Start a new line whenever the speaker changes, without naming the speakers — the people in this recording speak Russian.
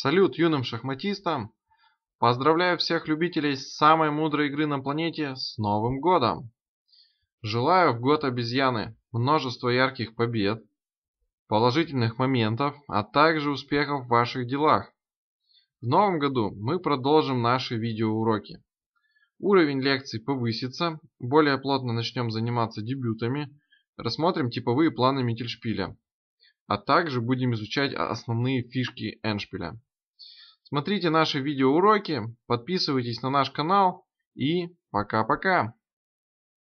Салют юным шахматистам! Поздравляю всех любителей самой мудрой игры на планете с Новым Годом! Желаю в год обезьяны множество ярких побед, положительных моментов, а также успехов в ваших делах. В новом году мы продолжим наши видеоуроки. Уровень лекций повысится, более плотно начнем заниматься дебютами, рассмотрим типовые планы Миттельшпиля, а также будем изучать основные фишки Эншпиля. Смотрите наши видеоуроки, подписывайтесь на наш канал и пока-пока.